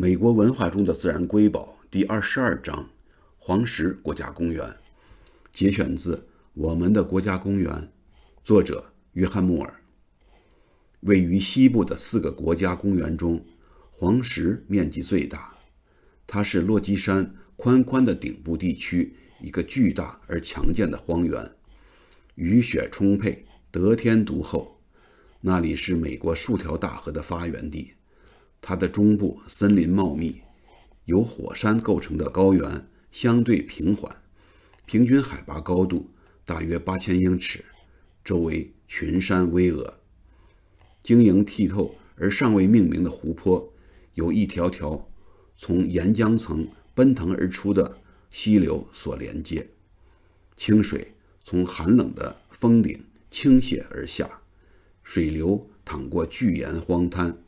美国文化中的自然瑰宝第二十二章：黄石国家公园。节选自《我们的国家公园》，作者约翰·穆尔。位于西部的四个国家公园中，黄石面积最大。它是落基山宽宽的顶部地区一个巨大而强健的荒原，雨雪充沛，得天独厚。那里是美国数条大河的发源地。它的中部森林茂密，由火山构成的高原相对平缓，平均海拔高度大约八千英尺，周围群山巍峨，晶莹剔透而尚未命名的湖泊，由一条条从岩浆层奔腾而出的溪流所连接，清水从寒冷的峰顶倾泻而下，水流淌过巨岩荒滩。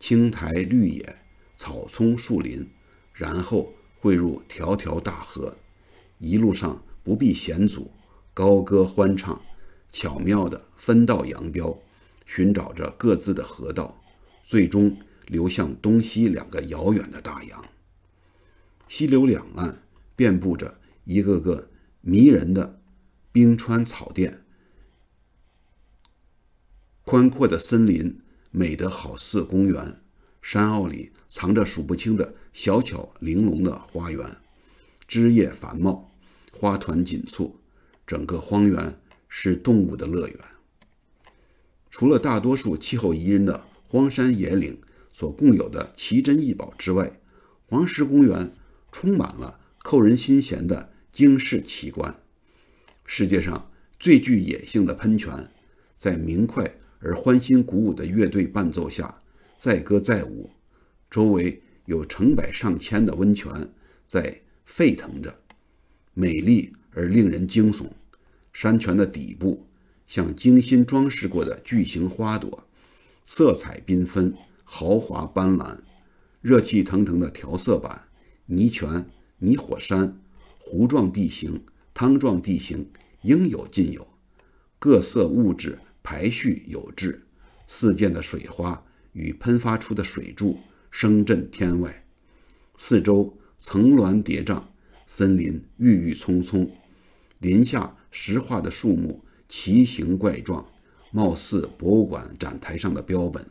青苔绿野、草丛树林，然后汇入条条大河。一路上不避险阻，高歌欢唱，巧妙的分道扬镳，寻找着各自的河道，最终流向东西两个遥远的大洋。溪流两岸遍布着一个个迷人的冰川草甸、宽阔的森林。美得好似公园，山坳里藏着数不清的小巧玲珑的花园，枝叶繁茂，花团锦簇，整个荒原是动物的乐园。除了大多数气候宜人的荒山野岭所共有的奇珍异宝之外，黄石公园充满了扣人心弦的惊世奇观。世界上最具野性的喷泉，在明快。而欢欣鼓舞的乐队伴奏下，载歌载舞。周围有成百上千的温泉在沸腾着，美丽而令人惊悚。山泉的底部像精心装饰过的巨型花朵，色彩缤纷，豪华斑斓。热气腾腾的调色板，泥泉、泥火山、湖状地形、汤状地形，应有尽有，各色物质。排序有致，四溅的水花与喷发出的水柱声震天外。四周层峦叠嶂，森林郁郁葱葱，林下石化的树木奇形怪状，貌似博物馆展台上的标本，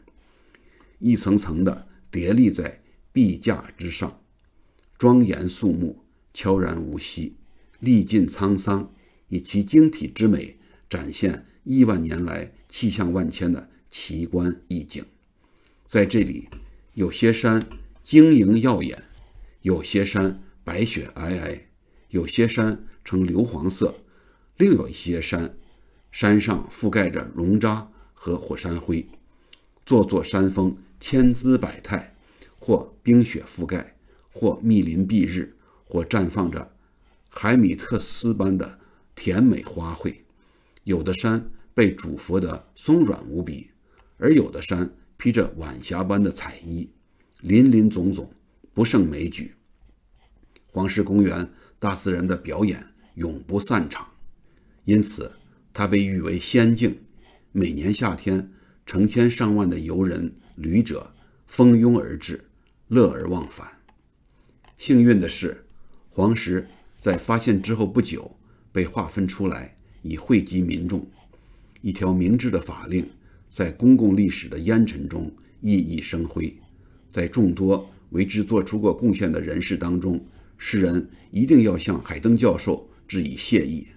一层层的叠立在壁架之上，庄严肃穆，悄然无息，历尽沧桑，以其晶体之美展现。亿万年来气象万千的奇观异景，在这里，有些山晶莹耀眼，有些山白雪皑皑，有些山呈硫黄色，另有一些山，山上覆盖着熔渣和火山灰，座座山峰千姿百态，或冰雪覆盖，或密林蔽日，或绽放着海米特斯般的甜美花卉，有的山。被煮佛得松软无比，而有的山披着晚霞般的彩衣，林林总总，不胜枚举。黄石公园大四人的表演永不散场，因此它被誉为仙境。每年夏天，成千上万的游人、旅者蜂拥而至，乐而忘返。幸运的是，黄石在发现之后不久被划分出来，以惠及民众。一条明智的法令，在公共历史的烟尘中熠熠生辉。在众多为之做出过贡献的人士当中，世人一定要向海登教授致以谢意，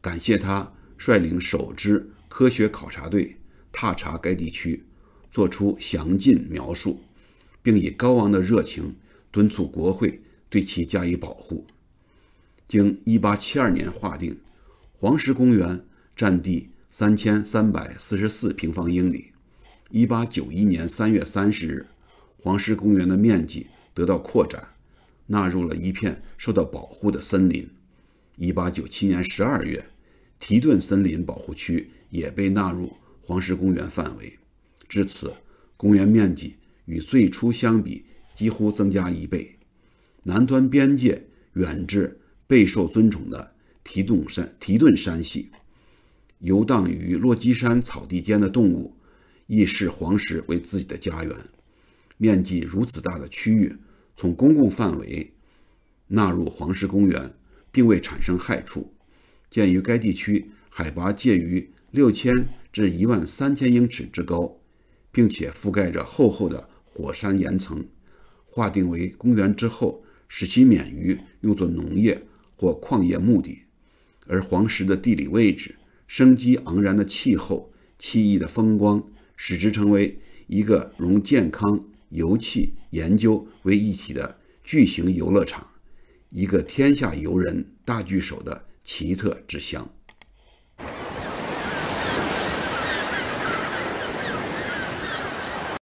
感谢他率领首支科学考察队踏查该地区，做出详尽描述，并以高昂的热情敦促国会对其加以保护。经一八七二年划定，黄石公园占地。三千三百四十四平方英里。一八九一年三月三十日，黄石公园的面积得到扩展，纳入了一片受到保护的森林。一八九七年十二月，提顿森林保护区也被纳入黄石公园范围。至此，公园面积与最初相比几乎增加一倍。南端边界远至备受尊崇的提顿山提顿山系。游荡于落基山草地间的动物亦视黄石为自己的家园。面积如此大的区域从公共范围纳入黄石公园，并未产生害处。鉴于该地区海拔介于六千至一万三千英尺之高，并且覆盖着厚厚的火山岩层，划定为公园之后，使其免于用作农业或矿业目的。而黄石的地理位置。生机盎然的气候、奇异的风光，使之成为一个融健康、油气研究为一体的巨型游乐场，一个天下游人大聚首的奇特之乡。